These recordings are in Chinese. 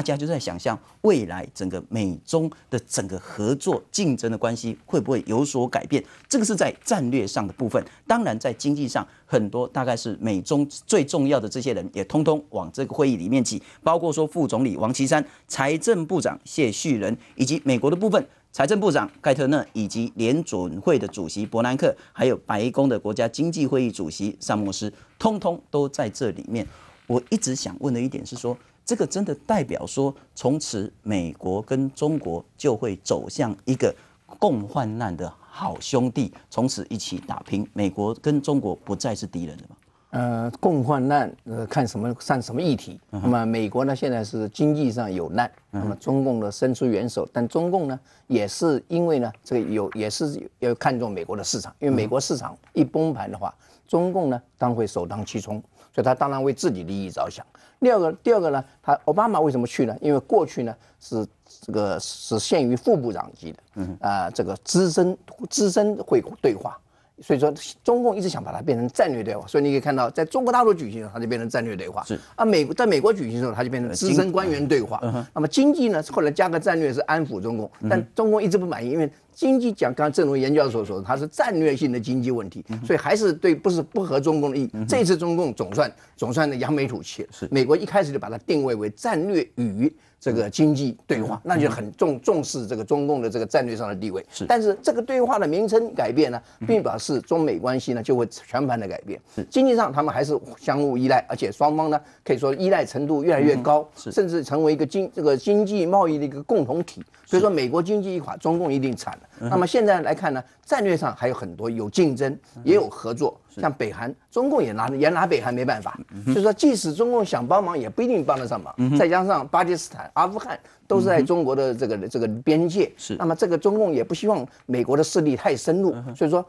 大家就在想象未来整个美中的整个合作竞争的关系会不会有所改变？这个是在战略上的部分。当然，在经济上，很多大概是美中最重要的这些人也通通往这个会议里面挤，包括说副总理王岐山、财政部长谢旭人，以及美国的部分财政部长盖特纳，以及联准会的主席伯南克，还有白宫的国家经济会议主席萨默斯，通通都在这里面。我一直想问的一点是说。这个真的代表说，从此美国跟中国就会走向一个共患难的好兄弟，从此一起打拼。美国跟中国不再是敌人了吗？呃，共患难，呃，看什么上什么议题。那么美国呢，现在是经济上有难，那么中共呢伸出援手，但中共呢也是因为呢这个有也是要看中美国的市场，因为美国市场一崩盘的话。中共呢，当会首当其冲，所以他当然为自己利益着想。第二个，第二个呢，他奥巴马为什么去呢？因为过去呢是这个是限于副部长级的，嗯啊，这个资深资深会对话，所以说中共一直想把它变成战略对话。所以你可以看到，在中国大陆举行时候，它就变成战略对话；是啊，美国在美国举行的时候，它就变成资深官员对话。那么经济呢，后来加个战略是安抚中共，但中共一直不满意，因为。经济讲，刚才郑荣研究所说，它是战略性的经济问题，所以还是对，不是不合中共的意。这次中共总算总算的扬眉吐气了。是美国一开始就把它定位为战略与这个经济对话，那就很重重视这个中共的这个战略上的地位。是，但是这个对话的名称改变呢，并表示中美关系呢就会全盘的改变。是，经济上他们还是相互依赖，而且双方呢可以说依赖程度越来越高，甚至成为一个经这个经济贸易的一个共同体。所以说，美国经济一垮，中共一定惨了。那么现在来看呢，战略上还有很多有竞争，也有合作。像北韩，中共也拿也拿北韩没办法。所以说，即使中共想帮忙，也不一定帮得上忙。再加上巴基斯坦、阿富汗都是在中国的这个这个边界，是那么这个中共也不希望美国的势力太深入。所以说，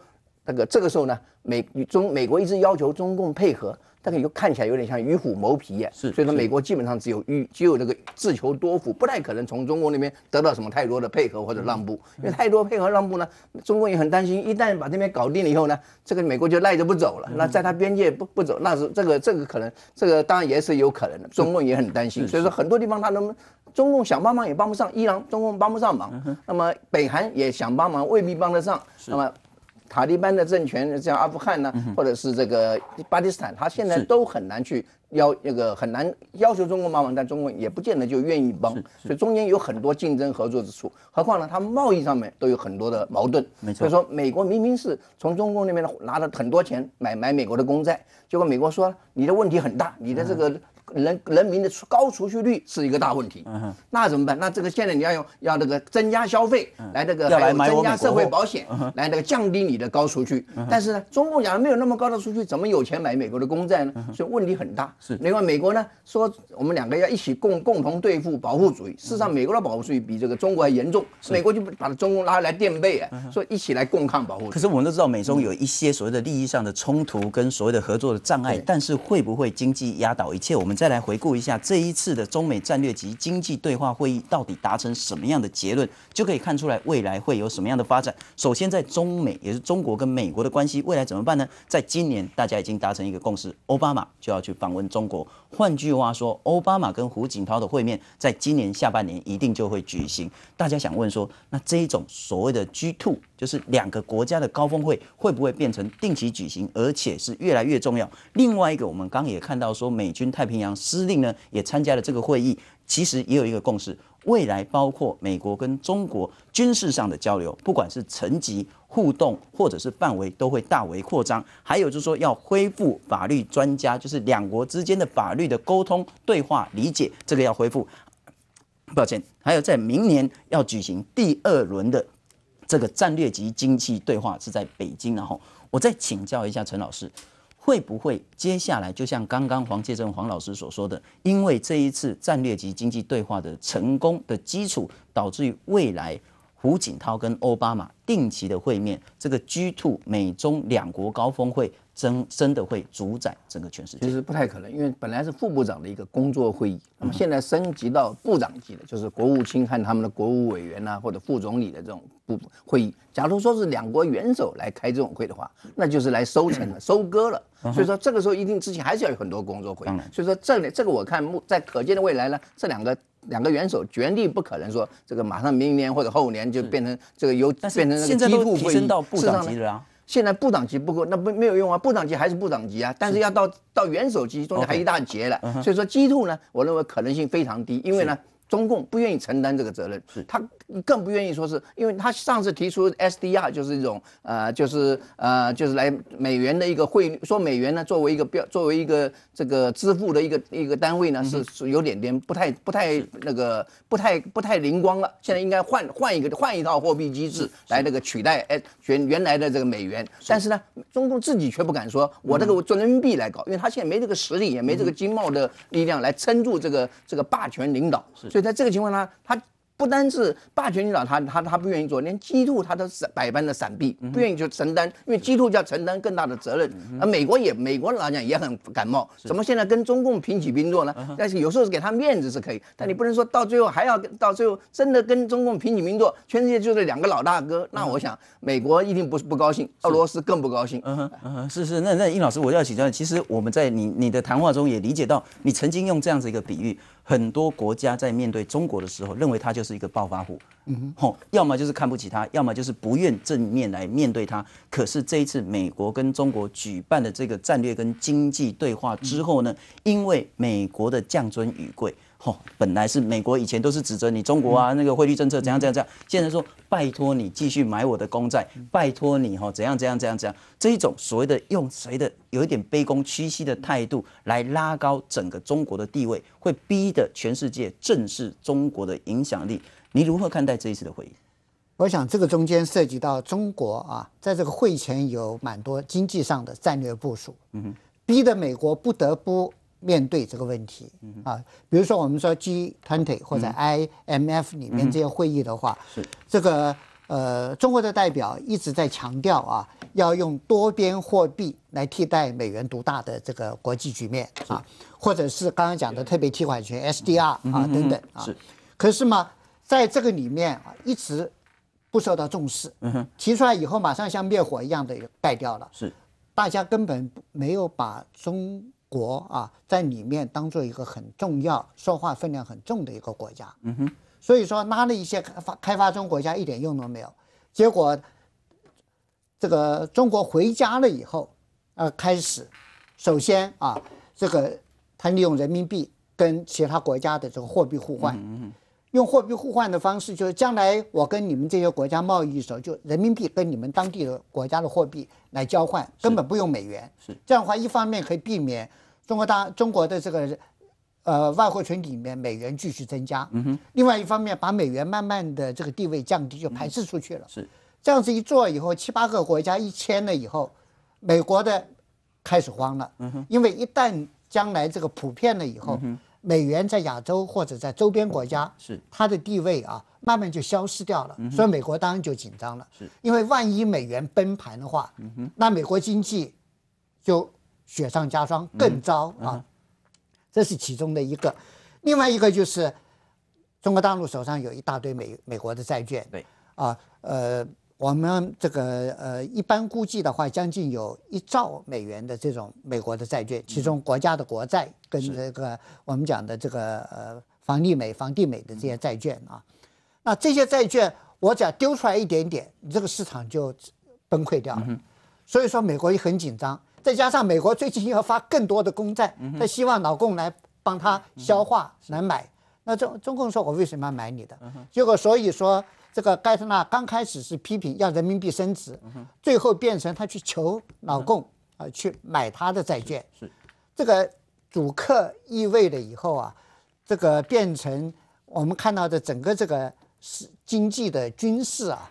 那个这个时候呢，美与中美国一直要求中共配合。但是又看起来有点像与虎谋皮耶，是，所以说美国基本上只有遇只有这个自求多福，不太可能从中国那边得到什么太多的配合或者让步，因为太多配合让步呢，中共也很担心，一旦把这边搞定了以后呢，这个美国就赖着不走了，那在他边界不不走，那是这个这个可能，这个当然也是有可能的，中共也很担心，所以说很多地方他能，中共想帮忙也帮不上，伊朗中共帮不上忙，那么北韩也想帮忙，未必帮得上，那么。塔利班的政权，像阿富汗呢，或者是这个巴基斯坦，他现在都很难去要那个很难要求中国帮忙，但中国也不见得就愿意帮，所以中间有很多竞争合作之处。何况呢，他们贸易上面都有很多的矛盾。所以说，美国明明是从中国那边拿了很多钱买买美国的公债，结果美国说你的问题很大，你的这个。人人民的高储蓄率是一个大问题，那怎么办？那这个现在你要用要那个增加消费来那个，要来增加社会保险来那个降低你的高储蓄。但是呢，中共讲没有那么高的储蓄，怎么有钱买美国的公债呢？所以问题很大。是另外美国呢说我们两个要一起共共同对付保护主义，事实上美国的保护主义比这个中国还严重，美国就把中共拉来垫背啊，说一起来共抗保护。可是我们都知道美中有一些所谓的利益上的冲突跟所谓的合作的障碍，但是会不会经济压倒一切？我们。再来回顾一下这一次的中美战略及经济对话会议到底达成什么样的结论，就可以看出来未来会有什么样的发展。首先，在中美也是中国跟美国的关系，未来怎么办呢？在今年，大家已经达成一个共识，奥巴马就要去访问中国。换句话说，奥巴马跟胡锦涛的会面在今年下半年一定就会举行。大家想问说，那这一种所谓的 g two 就是两个国家的高峰会会不会变成定期举行，而且是越来越重要？另外一个，我们刚也看到说，美军太平洋司令呢也参加了这个会议，其实也有一个共识：未来包括美国跟中国军事上的交流，不管是层级互动或者是范围，都会大为扩张。还有就是说，要恢复法律专家，就是两国之间的法律的沟通、对话、理解，这个要恢复。抱歉，还有在明年要举行第二轮的。这个战略级经济对话是在北京，然后我再请教一下陈老师，会不会接下来就像刚刚黄介正黄老师所说的，因为这一次战略级经济对话的成功的基础，导致于未来胡锦涛跟奥巴马定期的会面，这个 G2 美中两国高峰会。真真的会主宰整个全世界，其实不太可能，因为本来是副部长的一个工作会议，那么现在升级到部长级了，就是国务卿和他们的国务委员呐，或者副总理的这种部会议。假如说是两国元首来开这种会的话，那就是来收成了、收割了。所以说这个时候一定之前还是要有很多工作会议。所以说这里这个我看目在可见的未来呢，这两个两个元首绝对不可能说这个马上明年或者后年就变成这个由变成这个几乎提升到部长级了。现在不长级不够，那不没有用啊，不长级还是不长级啊，但是要到到元手机中间还一大截了，所以说 G two 呢，我认为可能性非常低，因为呢。中共不愿意承担这个责任，是他更不愿意说是因为他上次提出 SDR 就是一种呃就是呃就是来美元的一个汇率，说美元呢作为一个标作为一个这个支付的一个一个单位呢是是有点点不太不太那个不太不太灵光了，现在应该换换一个换一套货币机制来那个取代哎原原来的这个美元，但是呢中共自己却不敢说，我这个做人民币来搞，因为他现在没这个实力，也没这个经贸的力量来撑住这个这个霸权领导，所以。在这个情况下，他不单是霸权领导，他他他不愿意做，连 g 督他都百般的闪避，不愿意去承担，因为 g 就要承担更大的责任。而美国也，美国来讲也很感冒，怎么现在跟中共平起平坐呢？但是有时候给他面子是可以，但你不能说到最后还要到最后真的跟中共平起平坐，全世界就这两个老大哥，那我想美国一定不是不高兴，俄罗斯更不高兴。嗯嗯，是是，那那殷老师，我要请教，其实我们在你你的谈话中也理解到，你曾经用这样子一个比喻。很多国家在面对中国的时候，认为他就是一个暴发户，嗯哼，要么就是看不起他，要么就是不愿正面来面对他。可是这一次，美国跟中国举办的这个战略跟经济对话之后呢，因为美国的降尊与贵。哦，本来是美国以前都是指责你中国啊，那个汇率政策怎样怎样怎样，现在说拜托你继续买我的公债，拜托你哈怎样怎样怎样怎样，这一种所谓的用谁的有一点卑躬屈膝的态度来拉高整个中国的地位，会逼得全世界正视中国的影响力，你如何看待这一次的会议？我想这个中间涉及到中国啊，在这个会前有蛮多经济上的战略部署，嗯哼，逼得美国不得不。面对这个问题啊，比如说我们说 G20 或者 IMF 里面这些会议的话，是这个呃，中国的代表一直在强调啊，要用多边货币来替代美元独大的这个国际局面啊，或者是刚刚讲的特别提款权 SDR 啊等等啊。是，可是嘛，在这个里面啊，一直不受到重视，提出来以后马上像灭火一样的败掉了。是，大家根本没有把中。国啊，在里面当做一个很重要、说话分量很重的一个国家。嗯哼，所以说拉了一些开发开发中国家一点用都没有。结果，这个中国回家了以后，呃，开始，首先啊，这个他利用人民币跟其他国家的这个货币互换。嗯哼。用货币互换的方式，就是将来我跟你们这些国家贸易的时候，就人民币跟你们当地的国家的货币来交换，根本不用美元。是这样的话，一方面可以避免中国大中国的这个呃外汇存里面美元继续增加，嗯哼。另外一方面，把美元慢慢的这个地位降低，就排斥出去了。是这样子一做以后，七八个国家一签了以后，美国的开始慌了，嗯哼。因为一旦将来这个普遍了以后，嗯哼。美元在亚洲或者在周边国家，是它的地位啊，慢慢就消失掉了。所以美国当然就紧张了，是，因为万一美元崩盘的话，那美国经济就雪上加霜，更糟啊。这是其中的一个，另外一个就是中国大陆手上有一大堆美美国的债券，对，啊，呃。我们这个呃，一般估计的话，将近有一兆美元的这种美国的债券，其中国家的国债跟这个我们讲的这个呃房地美、房地美的这些债券啊，那这些债券我只要丢出来一点点，你这个市场就崩溃掉了。所以说美国也很紧张，再加上美国最近要发更多的公债，他希望老共来帮他消化来买。那中中共说：“我为什么要买你的？”结果，所以说这个盖特纳刚开始是批评要人民币升值，最后变成他去求老共啊，去买他的债券。是，这个主客意味了以后啊，这个变成我们看到的整个这个是经济的军事啊，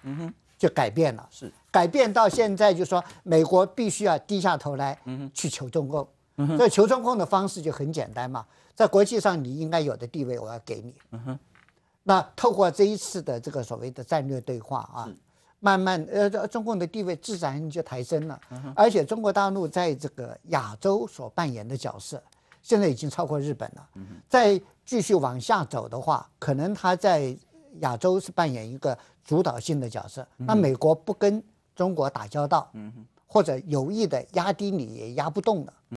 就改变了。是，改变到现在就说美国必须要低下头来去求中共。以求中共的方式就很简单嘛。在国际上，你应该有的地位，我要给你。嗯哼，那透过这一次的这个所谓的战略对话啊，慢慢呃，中共的地位自然就抬升了。而且中国大陆在这个亚洲所扮演的角色，现在已经超过日本了。再继续往下走的话，可能他在亚洲是扮演一个主导性的角色。那美国不跟中国打交道，或者有意的压低你，也压不动的。